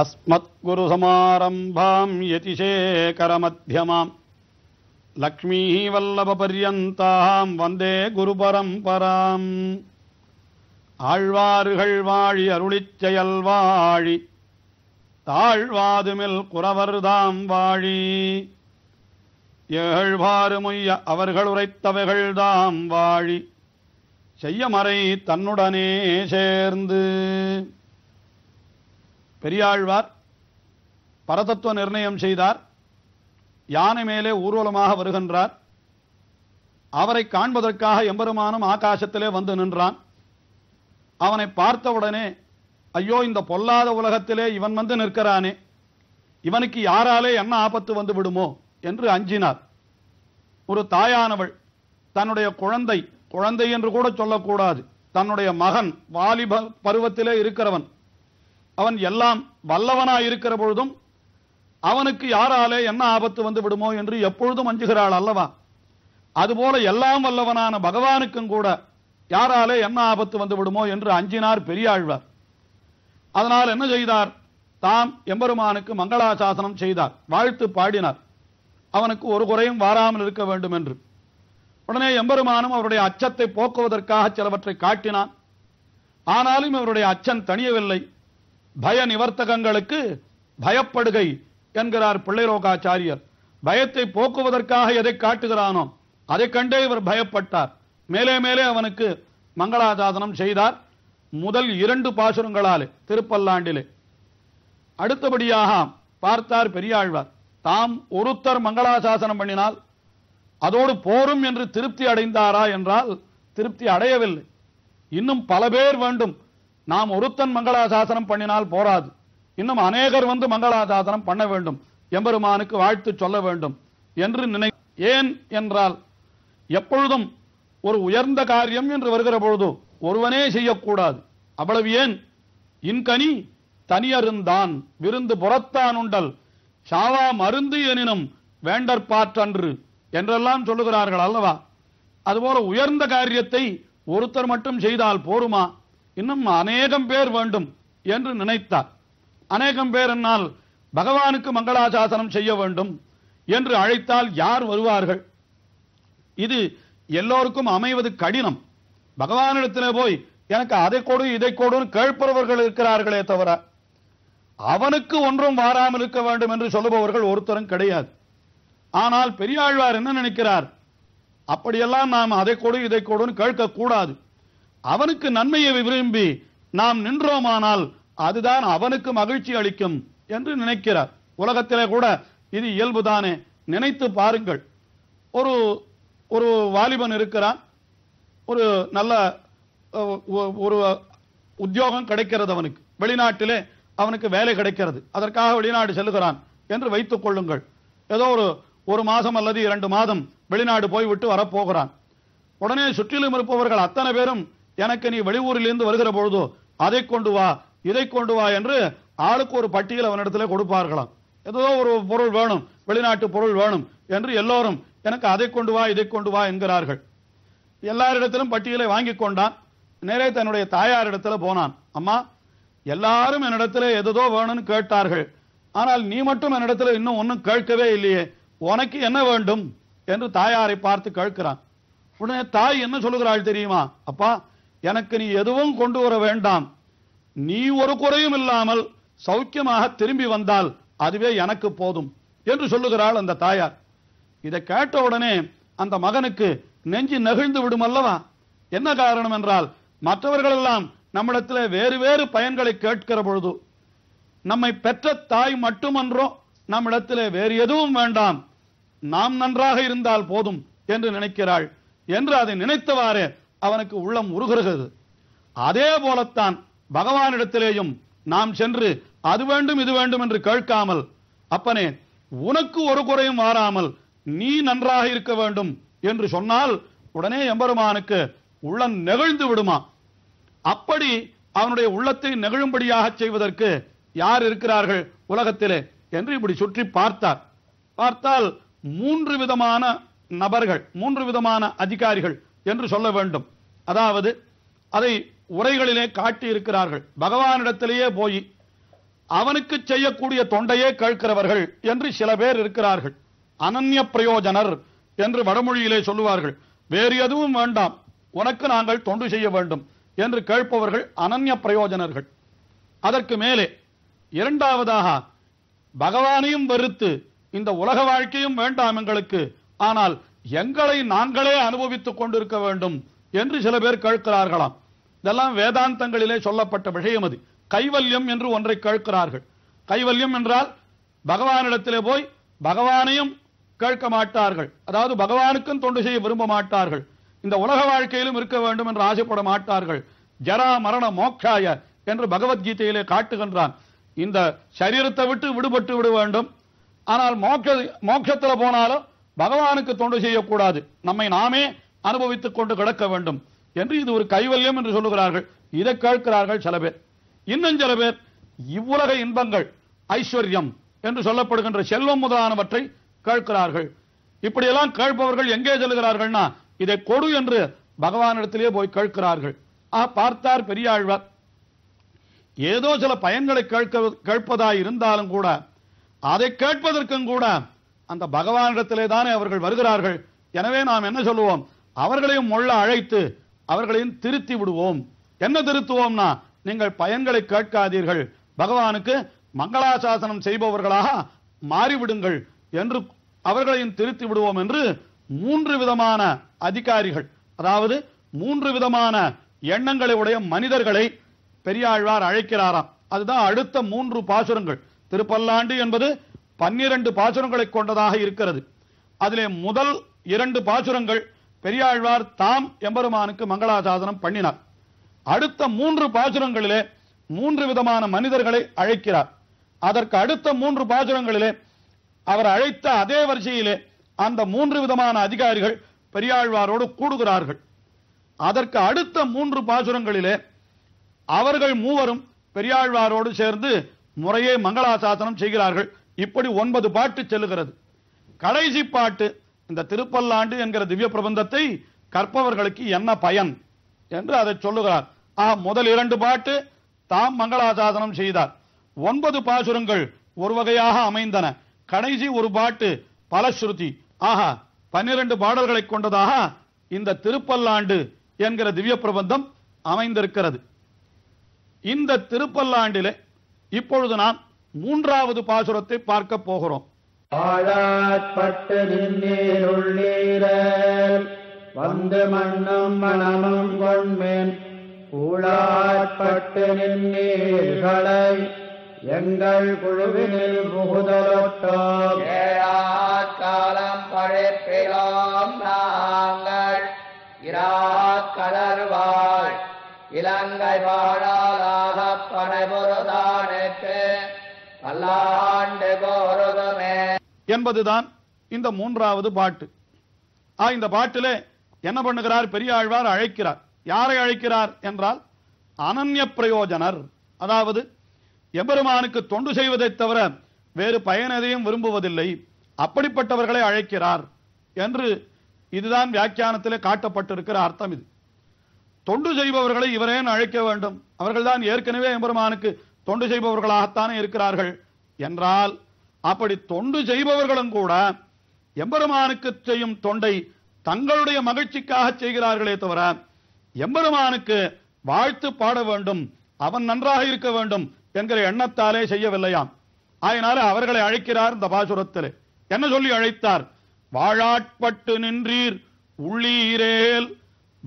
अस्मत्कुरुसमारम्भां यतिशेखरमध्यमाम् लक्ष्मीः वल्लभपर्यन्तां वन्दे குருபரம்பராம் ஆழ்வார்கள் வாழி அருளிச்செயல் வாழி தாழ்வாதுமில் குறவர்தாம் வாழி ஏழ்வாறுமுய்ய அவர்கள் உரைத்தவைகள்தாம் வாழி செய்யமறை தன்னுடனே சேர்ந்து பெரியாழ்வார் பரதத்துவ நிர்ணயம் செய்தார் யானை மேலே ஊர்வலமாக வருகின்றார் அவரை காண்பதற்காக எம்பெருமானும் ஆகாசத்திலே வந்து நின்றான் அவனை பார்த்தவுடனே ஐயோ இந்த பொல்லாத உலகத்திலே இவன் வந்து நிற்கிறானே இவனுக்கு யாராலே என்ன ஆபத்து வந்து விடுமோ என்று அஞ்சினார் ஒரு தாயானவள் தன்னுடைய குழந்தை குழந்தை என்று கூட சொல்லக்கூடாது தன்னுடைய மகன் வாலிப பருவத்திலே இருக்கிறவன் அவன் எல்லாம் வல்லவனாயிருக்கிற இருக்கிற பொழுதும் அவனுக்கு யாராலே என்ன ஆபத்து வந்து விடுமோ என்று எப்பொழுதும் அஞ்சுகிறாள் அல்லவா அதுபோல எல்லாம் வல்லவனான பகவானுக்கும் கூட யாராலே என்ன ஆபத்து வந்து விடுமோ என்று அஞ்சினார் பெரியாழ்வார் அதனால் என்ன செய்தார் தாம் எம்பெருமானுக்கு மங்களாசாசனம் செய்தார் வாழ்த்து பாடினார் அவனுக்கு ஒரு குறையும் வாராமல் இருக்க வேண்டும் என்று உடனே எம்பெருமானும் அவருடைய அச்சத்தை போக்குவதற்காக சிலவற்றை காட்டினான் ஆனாலும் இவருடைய அச்சம் தணியவில்லை பய நிவர்த்தகங்களுக்கு பயப்படுகை என்கிறார் பிள்ளைரோகாச்சாரியர் பயத்தை போக்குவதற்காக எதை காட்டுகிறானோ அதை கண்டே இவர் பயப்பட்டார் மேலே மேலே அவனுக்கு மங்களாசாதனம் செய்தார் முதல் இரண்டு பாசுரங்களாலே திருப்பல்லாண்டிலே அடுத்தபடியாக பார்த்தார் பெரியாழ்வார் தாம் ஒருத்தர் மங்களாசாசனம் பண்ணினால் அதோடு போரும் என்று திருப்தி அடைந்தாரா என்றால் திருப்தி அடையவில்லை இன்னும் பல பேர் வேண்டும் நாம் ஒருத்தன் மங்களாசாசனம் பண்ணினால் போராது இன்னும் அநேகர் வந்து மங்களாசாசனம் பண்ண வேண்டும் எம்பெருமானுக்கு வாழ்த்து சொல்ல வேண்டும் என்று நினை ஏன் என்றால் எப்பொழுதும் ஒரு உயர்ந்த காரியம் என்று வருகிற பொழுது ஒருவனே செய்யக்கூடாது அவ்வளவு ஏன் இன்கனி தனியருந்தான் விருந்து புறத்தான் உண்டல் சாவா மருந்து எனினும் வேண்டற்பாற்றன்று என்றெல்லாம் சொல்லுகிறார்கள் அல்லவா அதுபோல உயர்ந்த காரியத்தை ஒருத்தர் மட்டும் செய்தால் போருமா இன்னும் அநேகம் பேர் வேண்டும் என்று நினைத்தார் அநேகம் பேர் என்னால் பகவானுக்கு மங்களாசாசனம் செய்ய வேண்டும் என்று அழைத்தால் யார் வருவார்கள் இது எல்லோருக்கும் அமைவது கடினம் பகவானிடத்தில் போய் எனக்கு அதை கொடு இதை கொடுன்னு கேட்பவர்கள் இருக்கிறார்களே தவிர அவனுக்கு ஒன்றும் வாராமல் இருக்க வேண்டும் என்று சொல்லுபவர்கள் ஒருத்தரும் கிடையாது ஆனால் பெரியாழ்வார் என்ன நினைக்கிறார் அப்படியெல்லாம் நாம் அதை கொடு இதை கொடுன்னு கேட்கக்கூடாது அவனுக்கு நன்மையை விரும்பி நாம் நின்றோமானால் அதுதான் அவனுக்கு மகிழ்ச்சி அளிக்கும் என்று நினைக்கிறார் உலகத்திலே கூட இது இயல்புதானே நினைத்து பாருங்கள் ஒரு ஒரு வாலிபன் இருக்கிறான் ஒரு நல்ல ஒரு உத்தியோகம் கிடைக்கிறது அவனுக்கு வெளிநாட்டிலே அவனுக்கு வேலை கிடைக்கிறது அதற்காக வெளிநாடு செல்லுகிறான் என்று வைத்துக் கொள்ளுங்கள் ஏதோ ஒரு ஒரு மாதம் அல்லது இரண்டு மாதம் வெளிநாடு போய்விட்டு வரப்போகிறான் உடனே சுற்றிலும் இருப்பவர்கள் அத்தனை பேரும் எனக்கு நீ வெளியூரிலிருந்து வருகிற பொழுதோ அதை கொண்டு வா இதை கொண்டு வா என்று ஆளுக்கு ஒரு பட்டியல் அவனிடத்தில் கொடுப்பார்களாம் ஏதோ ஒரு பொருள் வேணும் வெளிநாட்டு பொருள் வேணும் என்று எல்லோரும் எனக்கு அதை கொண்டு வா இதை கொண்டு வா என்கிறார்கள் எல்லாரிடத்திலும் பட்டியலை வாங்கி கொண்டான் நேரே தன்னுடைய தாயாரிடத்தில் போனான் அம்மா எல்லாரும் என்னிடத்தில் எதுதோ வேணும்னு கேட்டார்கள் ஆனால் நீ மட்டும் என்னிடத்தில் இன்னும் ஒன்றும் கேட்கவே இல்லையே உனக்கு என்ன வேண்டும் என்று தாயாரை பார்த்து கேட்கிறான் உடனே தாய் என்ன சொல்லுகிறாள் தெரியுமா அப்பா எனக்கு நீ எதுவும் கொண்டு வர வேண்டாம் நீ ஒரு குறையும் இல்லாமல் சௌக்கியமாக திரும்பி வந்தால் அதுவே எனக்கு போதும் என்று சொல்லுகிறாள் அந்த தாயார் இதை கேட்ட உடனே அந்த மகனுக்கு நெஞ்சு நெகிழ்ந்து விடும் அல்லவா என்ன காரணம் என்றால் மற்றவர்களெல்லாம் நம்மிடத்தில் வேறு வேறு பயன்களை கேட்கிற பொழுது நம்மை பெற்ற தாய் மட்டுமன்றோ நம்மிடத்தில் வேறு எதுவும் வேண்டாம் நாம் நன்றாக இருந்தால் போதும் என்று நினைக்கிறாள் என்று அதை நினைத்தவாறே அவனுக்கு உள்ளம் உருகுறுகிறது அதே போலத்தான் பகவானிடத்திலேயும் நாம் சென்று அது வேண்டும் இது வேண்டும் என்று கேட்காமல் அப்பனே உனக்கு ஒரு குறையும் மாறாமல் நீ நன்றாக இருக்க வேண்டும் என்று சொன்னால் உடனே எம்பெருமானுக்கு உள்ளம் நெகிழ்ந்து விடுமா அப்படி அவனுடைய உள்ளத்தை நெகிழும்படியாக செய்வதற்கு யார் இருக்கிறார்கள் உலகத்திலே என்று இப்படி சுற்றி பார்த்தார் பார்த்தால் மூன்று விதமான நபர்கள் மூன்று விதமான அதிகாரிகள் என்று சொல்ல வேண்டும் அதாவது அதை உரைகளிலே காட்டியிருக்கிறார்கள் பகவானிடத்திலேயே போய் அவனுக்கு செய்யக்கூடிய தொண்டையே கேட்கிறவர்கள் என்று சில பேர் இருக்கிறார்கள் அனன்ய பிரயோஜனர் என்று வடமொழியிலே சொல்லுவார்கள் வேறு எதுவும் வேண்டாம் உனக்கு நாங்கள் தொண்டு செய்ய வேண்டும் என்று கேட்பவர்கள் அனன்ய பிரயோஜனர்கள் அதற்கு மேலே இரண்டாவதாக பகவானையும் வெறுத்து இந்த உலக வாழ்க்கையும் வேண்டாம் எங்களுக்கு ஆனால் எங்களை நாங்களே அனுபவித்துக் கொண்டிருக்க வேண்டும் என்று சில பேர் கேட்கிறார்களாம் இதெல்லாம் வேதாந்தங்களிலே சொல்லப்பட்ட விஷயம் அது கைவல்யம் என்று ஒன்றை கேட்கிறார்கள் கைவல்யம் என்றால் பகவானிடத்திலே போய் பகவானையும் கேட்க மாட்டார்கள் அதாவது பகவானுக்கும் தொண்டு செய்ய விரும்ப மாட்டார்கள் இந்த உலக வாழ்க்கையிலும் இருக்க வேண்டும் என்று ஆசைப்பட மாட்டார்கள் ஜரா மரண மோக்ஷாய என்று பகவத்கீதையிலே காட்டுகின்றான் இந்த சரீரத்தை விட்டு விடுபட்டு விட வேண்டும் ஆனால் மோக்ஷ மோட்சத்தில் போனாலும் பகவானுக்கு தொண்டு செய்யக்கூடாது நம்மை நாமே அனுபவித்துக் கொண்டு கிடக்க வேண்டும் என்று இது ஒரு கைவல்யம் என்று சொல்லுகிறார்கள் இதை கேட்கிறார்கள் சில பேர் இன்னும் சில பேர் இவ்வுலக இன்பங்கள் ஐஸ்வர்யம் என்று சொல்லப்படுகின்ற செல்வம் முதலானவற்றை கேட்கிறார்கள் இப்படியெல்லாம் கேட்பவர்கள் எங்கே செல்கிறார்கள்னா இதை கொடு என்று பகவானிடத்திலே போய் கேட்கிறார்கள் ஆ பார்த்தார் பெரியாழ்வார் ஏதோ சில பயன்களை கேட்க கேட்பதாய் இருந்தாலும் கூட அதை கேட்பதற்கும் கூட அந்த பகவானிடத்திலே தானே அவர்கள் வருகிறார்கள் எனவே நாம் என்ன சொல்லுவோம் அவர்களையும் முள்ள அழைத்து அவர்களையும் திருத்தி விடுவோம் என்ன திருத்துவோம்னா நீங்கள் பயன்களை கேட்காதீர்கள் பகவானுக்கு மங்களாசாசனம் செய்பவர்களாக மாறிவிடுங்கள் என்று அவர்களையும் திருத்தி விடுவோம் என்று மூன்று விதமான அதிகாரிகள் அதாவது மூன்று விதமான எண்ணங்களை உடைய மனிதர்களை பெரியாழ்வார் அழைக்கிறாராம் அதுதான் அடுத்த மூன்று பாசுரங்கள் திருப்பல்லாண்டு என்பது பன்னிரண்டு பாசுரங்களை கொண்டதாக இருக்கிறது அதிலே முதல் இரண்டு பாசுரங்கள் பெரியாழ்வார் தாம் எம்பெருமானுக்கு மங்களாசாதனம் பண்ணினார் அடுத்த மூன்று பாசுரங்களிலே மூன்று விதமான மனிதர்களை அழைக்கிறார் அதற்கு அடுத்த மூன்று பாசுரங்களிலே அவர் அழைத்த அதே வரிசையிலே அந்த மூன்று விதமான அதிகாரிகள் பெரியாழ்வாரோடு கூடுகிறார்கள் அதற்கு அடுத்த மூன்று பாசுரங்களிலே அவர்கள் மூவரும் பெரியாழ்வாரோடு சேர்ந்து முறையே மங்களாசாசனம் செய்கிறார்கள் இப்படி ஒன்பது பாட்டு செல்லுகிறது கடைசி பாட்டு இந்த திருப்பல்லாண்டு என்கிற திவ்ய பிரபந்தத்தை கற்பவர்களுக்கு என்ன பயன் என்று அதை சொல்லுகிறார் ஆ முதல் இரண்டு பாட்டு தாம் மங்களாசாதனம் செய்தார் ஒன்பது பாசுரங்கள் ஒரு வகையாக அமைந்தன கடைசி ஒரு பாட்டு பலஸ்ருதி ஆஹா பன்னிரண்டு பாடல்களை கொண்டதாக இந்த திருப்பல்லாண்டு என்கிற திவ்ய பிரபந்தம் அமைந்திருக்கிறது இந்த திருப்பல்லாண்டிலே இப்பொழுது நான் மூன்றாவது பாசுரத்தை பார்க்க போகிறோம் வந்து மண்ணும் மனமும் கொண்மேன் நின்றீர்களை எங்கள் குழுவினில் புகுதலொட்டோம் ஏழாக்காலம் பழைப்பிலோம் நாங்கள் இராக்கலர்வாள் இலங்கை வாழாலாக பனைபுற என்பதுதான் இந்த மூன்றாவது பாட்டு ஆ இந்த பாட்டில் என்ன பண்ணுகிறார் பெரியாழ்வார் அழைக்கிறார் யாரை அழைக்கிறார் என்றால் அனன்ய பிரயோஜனர் அதாவது எபெருமானுக்கு தொண்டு செய்வதை தவிர வேறு பயனதையும் விரும்புவதில்லை அப்படிப்பட்டவர்களை அழைக்கிறார் என்று இதுதான் வியாக்கியானத்தில் காட்டப்பட்டிருக்கிற அர்த்தம் இது தொண்டு செய்பவர்களை இவரேன் அழைக்க வேண்டும் அவர்கள்தான் ஏற்கனவே எம்பெருமானுக்கு தொண்டு செய்பவர்களாகத்தானே இருக்கிறார்கள் என்றால் அப்படி தொண்டு செய்பவர்களும் கூட எம்பெருமானுக்கு செய்யும் தொண்டை தங்களுடைய மகிழ்ச்சிக்காக செய்கிறார்களே தவிர எம்பெருமானுக்கு வாழ்த்து பாட வேண்டும் அவன் நன்றாக இருக்க வேண்டும் என்கிற எண்ணத்தாலே செய்யவில்லையாம் அதனால அவர்களை அழைக்கிறார் இந்த பாசுரத்தில் என்ன சொல்லி அழைத்தார் வாழாட்பட்டு நின்றீர் உள்ளீரேல்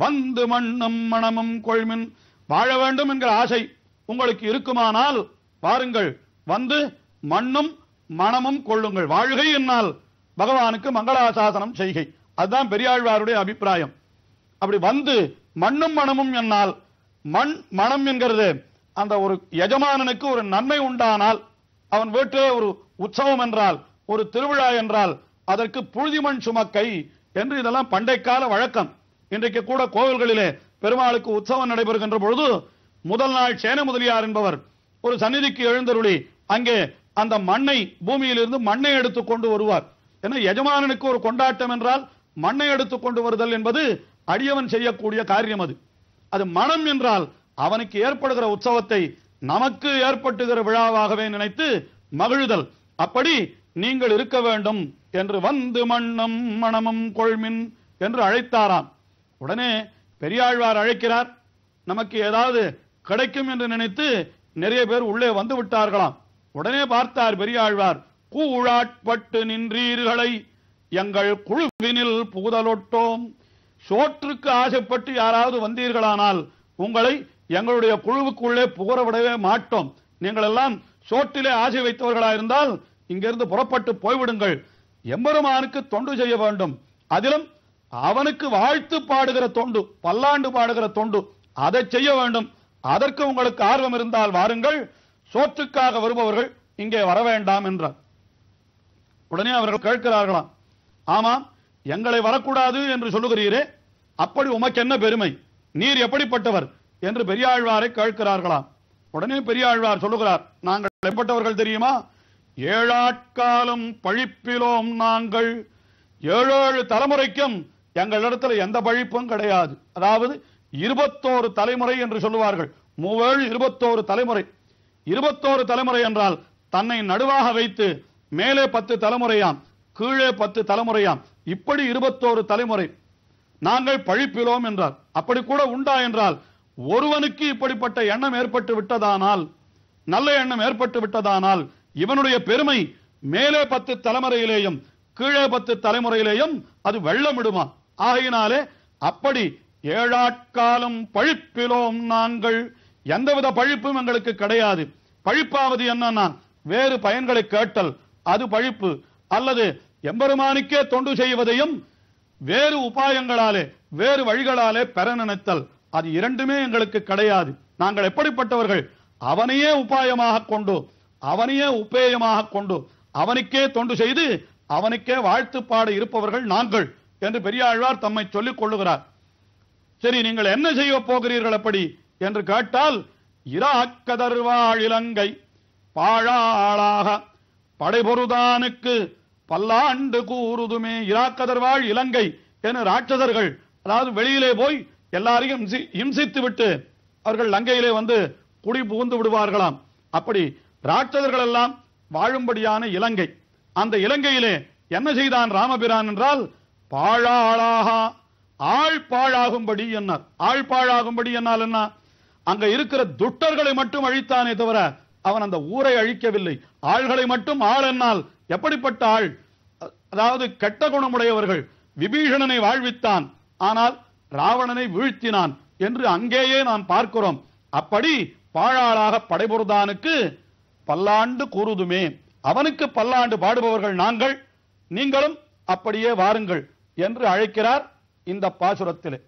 வந்து மண்ணும் மணமும் கொள்மின் வாழ வேண்டும் என்கிற ஆசை உங்களுக்கு இருக்குமானால் பாருங்கள் வந்து மண்ணும் மனமும் கொள்ளுங்கள் வாழ்கை என்னால் பகவானுக்கு மங்களாசாசனம் செய்கை அதுதான் பெரியாழ்வாருடைய அபிப்பிராயம் அப்படி வந்து மண்ணும் மனமும் என்னால் மண் மனம் என்கிறது அந்த ஒரு எஜமானனுக்கு ஒரு நன்மை உண்டானால் அவன் வீட்டிலே ஒரு உற்சவம் என்றால் ஒரு திருவிழா என்றால் அதற்கு புழுதிமண் சுமக்கை என்று இதெல்லாம் பண்டைக்கால வழக்கம் இன்றைக்கு கூட கோவில்களிலே பெருமாளுக்கு உற்சவம் நடைபெறுகின்ற பொழுது முதல் நாள் சேன முதலியார் என்பவர் ஒரு சந்நிதிக்கு எழுந்தருளி அங்கே அந்த மண்ணை பூமியிலிருந்து மண்ணை எடுத்து கொண்டு வருவார் ஏன்னா எஜமானனுக்கு ஒரு கொண்டாட்டம் என்றால் மண்ணை எடுத்து கொண்டு வருதல் என்பது அடியவன் செய்யக்கூடிய காரியம் அது அது மனம் என்றால் அவனுக்கு ஏற்படுகிற உற்சவத்தை நமக்கு ஏற்பட்டுகிற விழாவாகவே நினைத்து மகிழுதல் அப்படி நீங்கள் இருக்க வேண்டும் என்று வந்து மண்ணும் மணமும் கொள்மின் என்று அழைத்தாராம் உடனே பெரியாழ்வார் அழைக்கிறார் நமக்கு ஏதாவது கிடைக்கும் என்று நினைத்து நிறைய பேர் உள்ளே வந்து விட்டார்களாம் உடனே பார்த்தார் பெரியாழ்வார் கூழாட்பட்டு நின்றீர்களை எங்கள் குழுவினில் புகுதலொட்டோம் சோற்றுக்கு ஆசைப்பட்டு யாராவது வந்தீர்களானால் உங்களை எங்களுடைய குழுவுக்குள்ளே புகர விடவே மாட்டோம் நீங்கள் எல்லாம் சோற்றிலே ஆசை வைத்தவர்களாயிருந்தால் இங்கிருந்து புறப்பட்டு போய்விடுங்கள் எம்பெருமானுக்கு தொண்டு செய்ய வேண்டும் அதிலும் அவனுக்கு வாழ்த்து பாடுகிற தொண்டு பல்லாண்டு பாடுகிற தொண்டு அதை செய்ய வேண்டும் அதற்கு உங்களுக்கு ஆர்வம் இருந்தால் வாருங்கள் சோற்றுக்காக வருபவர்கள் இங்கே வர வேண்டாம் என்றார் உடனே அவர்கள் கேட்கிறார்களாம் ஆமாம் எங்களை வரக்கூடாது என்று சொல்லுகிறீரே அப்படி உமக்கு என்ன பெருமை நீர் எப்படிப்பட்டவர் என்று பெரியாழ்வாரை கேட்கிறார்களாம் உடனே பெரியாழ்வார் சொல்லுகிறார் நாங்கள் எப்பட்டவர்கள் தெரியுமா ஏழாட்காலம் பழிப்பிலோம் நாங்கள் ஏழேழு தலைமுறைக்கும் எங்களிடத்தில் எந்த பழிப்பும் கிடையாது அதாவது இருபத்தோரு தலைமுறை என்று சொல்லுவார்கள் மூவேழு இருபத்தோரு தலைமுறை இருபத்தோரு தலைமுறை என்றால் தன்னை நடுவாக வைத்து மேலே பத்து தலைமுறையாம் கீழே பத்து தலைமுறையாம் இப்படி இருபத்தோரு தலைமுறை நாங்கள் பழிப்பிலோம் என்றார் அப்படி கூட உண்டா என்றால் ஒருவனுக்கு இப்படிப்பட்ட எண்ணம் ஏற்பட்டு விட்டதானால் நல்ல எண்ணம் ஏற்பட்டு விட்டதானால் இவனுடைய பெருமை மேலே பத்து தலைமுறையிலேயும் கீழே பத்து தலைமுறையிலேயும் அது வெள்ளமிடுமா ஆகையினாலே அப்படி ஏழாட்காலம் பழிப்பிலோம் நாங்கள் எந்தவித பழிப்பும் எங்களுக்கு கிடையாது பழிப்பாவது என்னன்னா வேறு பயன்களை கேட்டல் அது பழிப்பு அல்லது எம்பெருமானுக்கே தொண்டு செய்வதையும் வேறு உபாயங்களாலே வேறு வழிகளாலே பெற நினைத்தல் அது இரண்டுமே எங்களுக்கு கிடையாது நாங்கள் எப்படிப்பட்டவர்கள் அவனையே உபாயமாக கொண்டு அவனையே உபேயமாக கொண்டு அவனுக்கே தொண்டு செய்து அவனுக்கே வாழ்த்துப்பாட இருப்பவர்கள் நாங்கள் என்று பெரியாழ்வார் தம்மை சொல்லிக் கொள்ளுகிறார் சரி நீங்கள் என்ன செய்ய போகிறீர்கள் அப்படி என்று கேட்டால் இலங்கை பாழாளாக படைபொருதானுக்கு பல்லாண்டு கூறுதுமே இராக்கதர்வாழ் இலங்கை என ராட்சதர்கள் அதாவது வெளியிலே போய் எல்லாரையும் இம்சித்து விட்டு அவர்கள் லங்கையிலே வந்து குடி புகுந்து விடுவார்களாம் அப்படி ராட்சதர்கள் எல்லாம் வாழும்படியான இலங்கை அந்த இலங்கையிலே என்ன செய்தான் ராமபிரான் என்றால் பாழாளாக ஆழ்பாழாகும்படி என்னார் ஆழ்பாழாகும்படி என்னால் என்ன அங்க இருக்கிற துட்டர்களை மட்டும் அழித்தானே தவிர அவன் அந்த ஊரை அழிக்கவில்லை ஆள்களை மட்டும் ஆள் என்னால் எப்படிப்பட்ட ஆள் அதாவது கெட்ட குணமுடையவர்கள் விபீஷணனை வாழ்வித்தான் ஆனால் ராவணனை வீழ்த்தினான் என்று அங்கேயே நாம் பார்க்கிறோம் அப்படி பாழாளாக படைபுரதானுக்கு பல்லாண்டு கூறுதுமே அவனுக்கு பல்லாண்டு பாடுபவர்கள் நாங்கள் நீங்களும் அப்படியே வாருங்கள் என்று அழைக்கிறார் இந்த பாசுரத்திலே